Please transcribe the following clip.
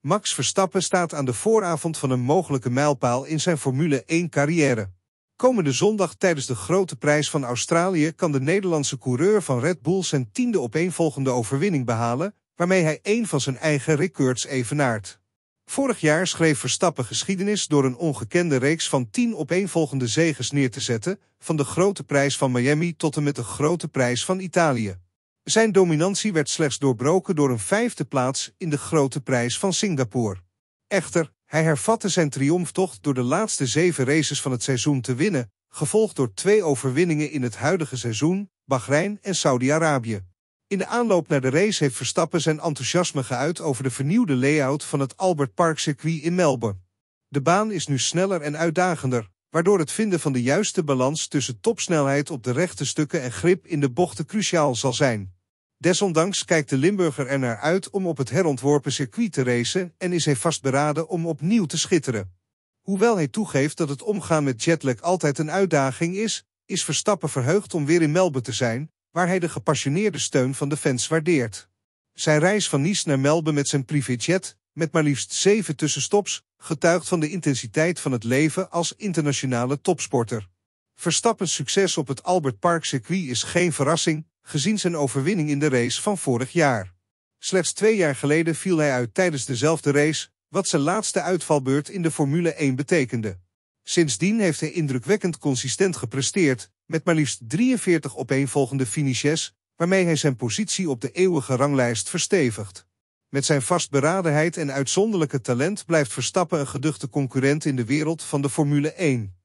Max Verstappen staat aan de vooravond van een mogelijke mijlpaal in zijn Formule 1-carrière. Komende zondag tijdens de grote prijs van Australië kan de Nederlandse coureur van Red Bull zijn tiende opeenvolgende overwinning behalen, waarmee hij een van zijn eigen records evenaart. Vorig jaar schreef Verstappen geschiedenis door een ongekende reeks van tien opeenvolgende zegens neer te zetten, van de grote prijs van Miami tot en met de grote prijs van Italië. Zijn dominantie werd slechts doorbroken door een vijfde plaats in de grote prijs van Singapore. Echter, hij hervatte zijn triomftocht door de laatste zeven races van het seizoen te winnen, gevolgd door twee overwinningen in het huidige seizoen, Bahrein en Saudi-Arabië. In de aanloop naar de race heeft Verstappen zijn enthousiasme geuit over de vernieuwde layout van het Albert Park circuit in Melbourne. De baan is nu sneller en uitdagender, waardoor het vinden van de juiste balans tussen topsnelheid op de rechte stukken en grip in de bochten cruciaal zal zijn. Desondanks kijkt de Limburger er naar uit om op het herontworpen circuit te racen en is hij vastberaden om opnieuw te schitteren. Hoewel hij toegeeft dat het omgaan met jetlag altijd een uitdaging is, is Verstappen verheugd om weer in Melbourne te zijn, waar hij de gepassioneerde steun van de fans waardeert. Zijn reis van Nice naar Melbourne met zijn privéjet, met maar liefst zeven tussenstops, Getuigd van de intensiteit van het leven als internationale topsporter. Verstappen's succes op het Albert Park circuit is geen verrassing, gezien zijn overwinning in de race van vorig jaar. Slechts twee jaar geleden viel hij uit tijdens dezelfde race, wat zijn laatste uitvalbeurt in de Formule 1 betekende. Sindsdien heeft hij indrukwekkend consistent gepresteerd, met maar liefst 43 opeenvolgende finishes, waarmee hij zijn positie op de eeuwige ranglijst verstevigt. Met zijn vastberadenheid en uitzonderlijke talent blijft Verstappen een geduchte concurrent in de wereld van de Formule 1.